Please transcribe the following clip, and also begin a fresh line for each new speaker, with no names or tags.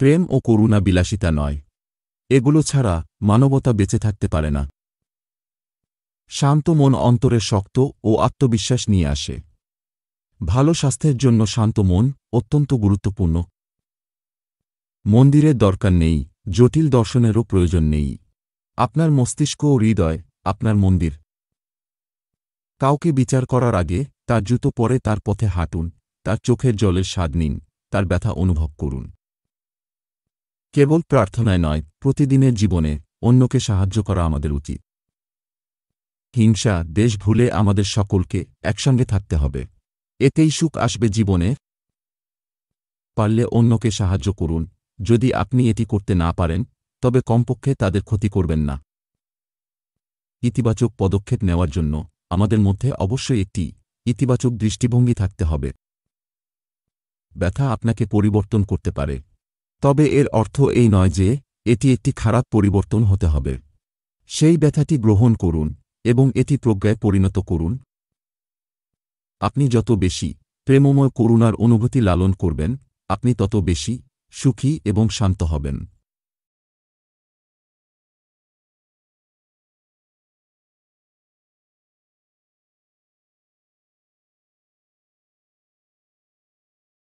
প্রেম ও করুণা বিলাসিতা নয় এগুলো ছাড়া মানবতা বেঁচে থাকতে পারে না শান্ত মন অন্তরে শক্ত ও আত্মবিশ্বাস নিয়ে আসে ভালো স্বাস্থ্যের জন্য শান্ত মন অত্যন্ত গুরুত্বপূর্ণ মন্দিরের দরকার নেই জটিল দর্শনেরও প্রয়োজন নেই আপনার মস্তিষ্ক ও হৃদয় আপনার মন্দির কাউকে বিচার করার আগে তার জুতো পরে তার পথে হাঁটুন তার চোখের জলের স্বাদ নিন তার ব্যথা অনুভব করুন কেবল প্রার্থনায় নয় প্রতিদিনের জীবনে অন্যকে সাহায্য করা আমাদের উচিত হিংসা দেশ ভুলে আমাদের সকলকে একসঙ্গে থাকতে হবে এতেই সুখ আসবে জীবনে পারলে অন্যকে সাহায্য করুন যদি আপনি এটি করতে না পারেন তবে কমপক্ষে তাদের ক্ষতি করবেন না ইতিবাচক পদক্ষেপ নেওয়ার জন্য আমাদের মধ্যে অবশ্যই একটি ইতিবাচক দৃষ্টিভঙ্গি থাকতে হবে ব্যথা আপনাকে পরিবর্তন করতে পারে তবে এর অর্থ এই নয় যে এটি একটি খারাপ পরিবর্তন হতে হবে সেই ব্যথাটি গ্রহণ করুন এবং এটি প্রজ্ঞায় পরিণত করুন আপনি যত বেশি প্রেমময় করুণার অনুভূতি লালন করবেন আপনি তত বেশি সুখী এবং শান্ত হবেন